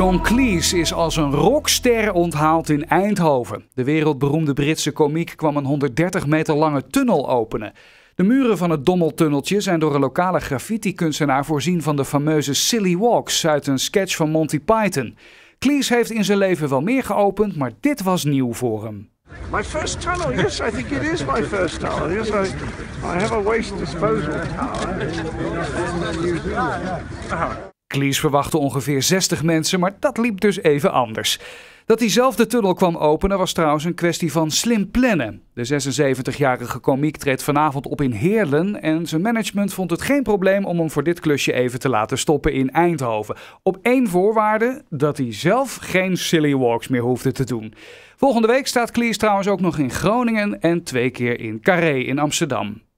John Cleese is als een rockster onthaald in Eindhoven. De wereldberoemde Britse komiek kwam een 130 meter lange tunnel openen. De muren van het Dommeltunneltje zijn door een lokale graffiti-kunstenaar voorzien van de fameuze Silly Walks uit een sketch van Monty Python. Cleese heeft in zijn leven wel meer geopend, maar dit was nieuw voor hem. My first tunnel, yes, I think it is my first tunnel. Yes, I, I have a waste disposal tower. Klies verwachtte ongeveer 60 mensen, maar dat liep dus even anders. Dat hij zelf de tunnel kwam openen was trouwens een kwestie van slim plannen. De 76-jarige komiek treedt vanavond op in Heerlen en zijn management vond het geen probleem om hem voor dit klusje even te laten stoppen in Eindhoven. Op één voorwaarde dat hij zelf geen silly walks meer hoefde te doen. Volgende week staat Klies trouwens ook nog in Groningen en twee keer in Carré in Amsterdam.